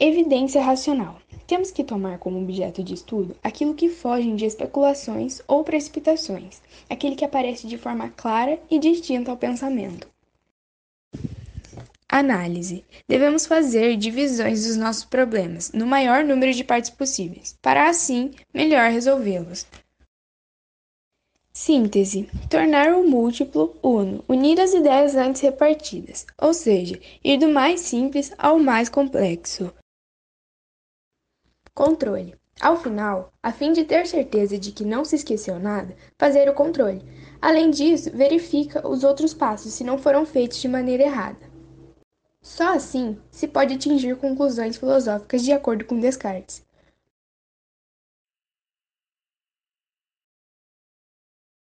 Evidência racional. Temos que tomar como objeto de estudo aquilo que foge de especulações ou precipitações, aquele que aparece de forma clara e distinta ao pensamento. Análise. Devemos fazer divisões dos nossos problemas no maior número de partes possíveis, para assim melhor resolvê-los. Síntese: tornar o múltiplo uno, unir as ideias antes repartidas, ou seja, ir do mais simples ao mais complexo. Controle. Ao final, a fim de ter certeza de que não se esqueceu nada, fazer o controle. Além disso, verifica os outros passos se não foram feitos de maneira errada. Só assim se pode atingir conclusões filosóficas de acordo com Descartes.